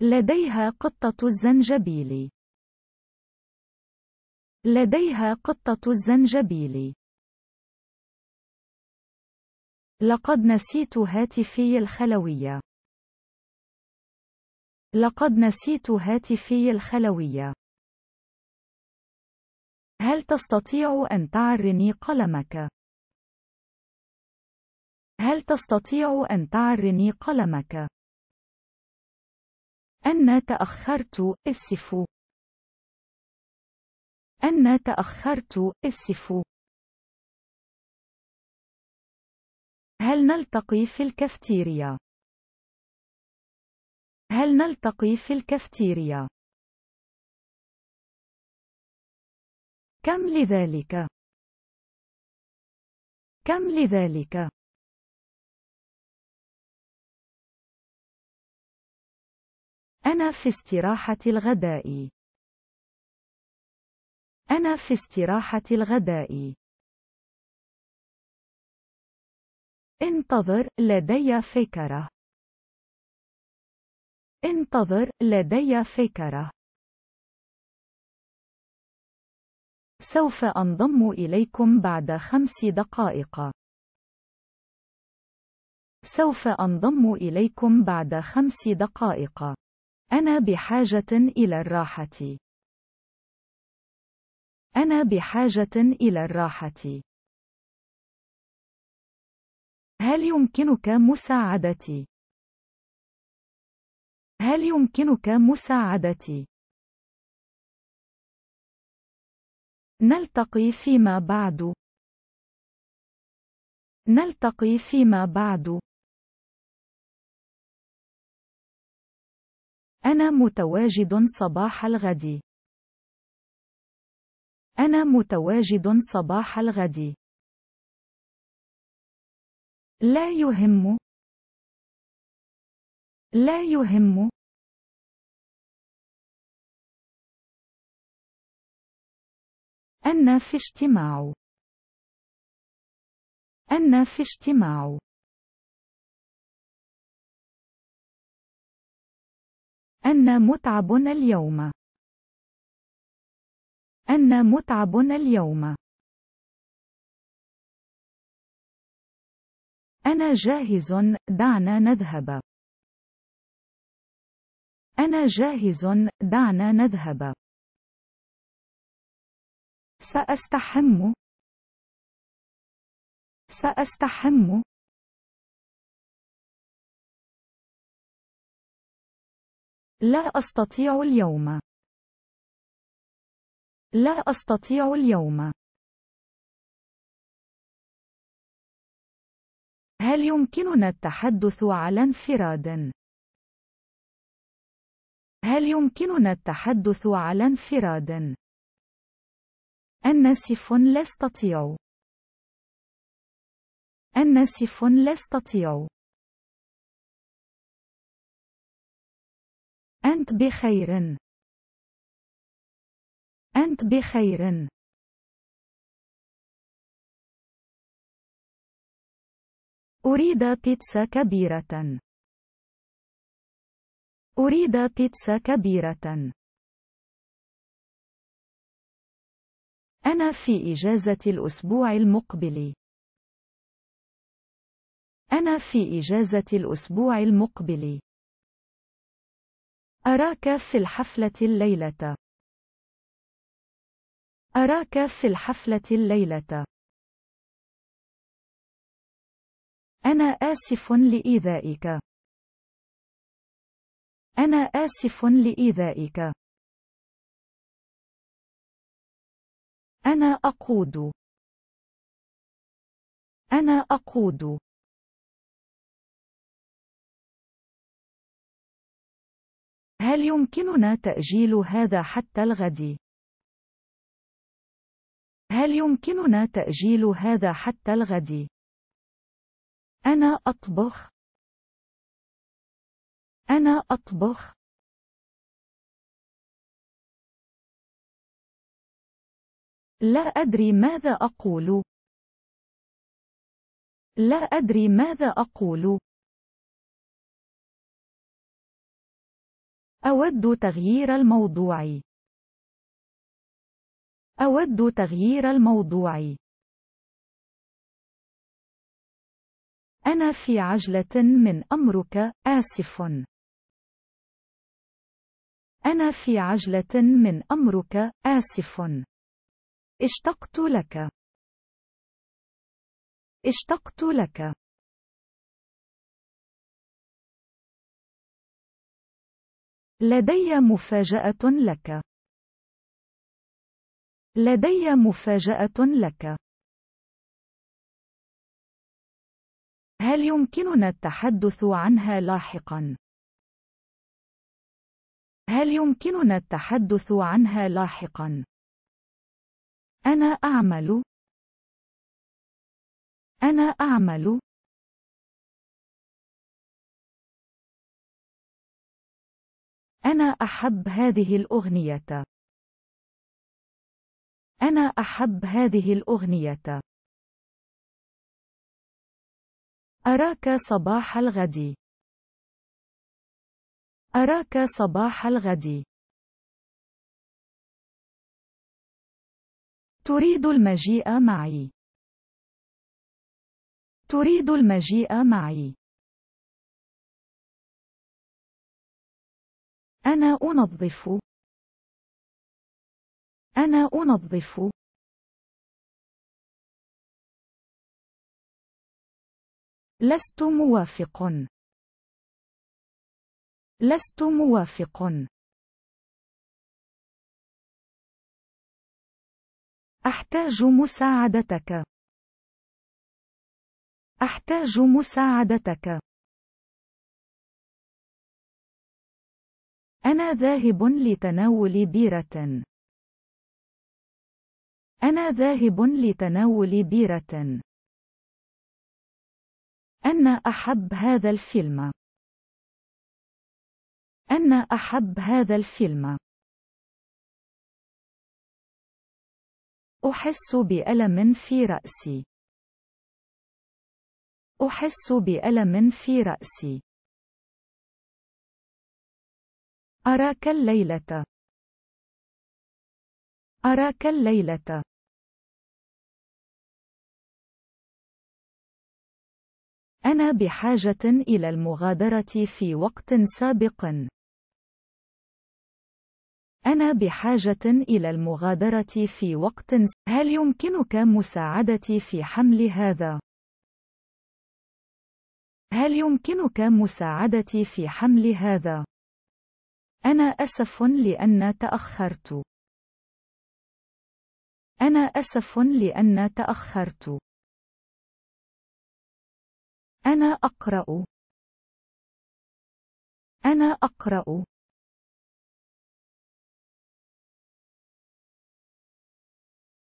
لديها قطة الزنجبيل. لديها قطة الزنجبيل. لقد نسيت هاتفي الخلوية. لقد نسيت هاتفي الخلوية. هل تستطيع أن تعرني قلمك؟ هل تستطيع أن تعرني قلمك؟ أنا تأخرت اسف أنا تأخرت اسف هل نلتقي في الكافتيريا هل نلتقي في الكافتيريا كم لذلك كم لذلك أنا في استراحة الغداء. أنا في استراحة الغداء. انتظر لدي فكرة. انتظر لدي فكرة. سوف أنضم إليكم بعد خمس دقائق. سوف أنضم إليكم بعد خمس دقائق. أنا بحاجة إلى الراحة. أنا بحاجة إلى الراحة. هل يمكنك مساعدتي؟ هل يمكنك مساعدتي؟ نلتقي فيما بعد. نلتقي فيما بعد. أنا متواجد صباح الغد. أنا متواجد صباح الغد. لا يهم. لا يهم. أنا في اجتماع. أنا في اجتماع. أنا متعب اليوم. أنا متعب اليوم. أنا جاهز، دعنا نذهب. أنا جاهز، دعنا نذهب. سأستحم. سأستحم. لا أستطيع اليوم. لا أستطيع اليوم. هل يمكننا التحدث على انفراد؟ هل يمكننا التحدث على انفراد؟ أنسف لا أستطيع. أنسف لا أستطيع. أنت بخير أنت بخير أريد بيتزا كبيرة أريد بيتزا كبيرة أنا في إجازة الأسبوع المقبل أنا في إجازة الأسبوع المقبل أراك في الحفلة الليلة. أراك في الحفلة الليلة. أنا آسف لإيذائك. أنا آسف لإيذائك. أنا أقود. أنا أقود. هل يمكننا تأجيل هذا حتى الغد؟ هل يمكننا تأجيل هذا حتى الغد؟ أنا أطبخ. أنا أطبخ. لا أدري ماذا أقول. لا أدري ماذا أقول. أود تغيير الموضوع. أود تغيير الموضوع. أنا في عجلة من أمرك، آسف. أنا في عجلة من أمرك، آسف. اشتقت لك. اشتقت لك. لدي مفاجأة لك. لدي مفاجأة لك. هل يمكننا التحدث عنها لاحقا؟ هل يمكننا التحدث عنها لاحقا؟ أنا أعمل أنا أعمل أنا أحب هذه الأغنية. أنا أحب هذه الأغنية. أراك صباح الغد. أراك صباح الغد. تريد المجيء معي. تريد المجيء معي. أنا أنظف أنا أنظف لست موافق لست موافق أحتاج مساعدتك أحتاج مساعدتك أنا ذاهب لتناول بيرة. أنا ذاهب لتناول بيرة. أنا أحب هذا الفيلم. أنا أحب هذا الفيلم. أحس بألم في رأسي. أحس بألم في رأسي. أراك الليلة أراك الليلة أنا بحاجة إلى المغادرة في وقت سابق. أنا بحاجة إلى المغادرة في وقت س... هل يمكنك مساعدتي في حمل هذا؟ هل يمكنك مساعدتي في حمل هذا؟ أنا أسف لأن تأخرت. أنا أسف لأن تأخرت. أنا أقرأ. أنا أقرأ.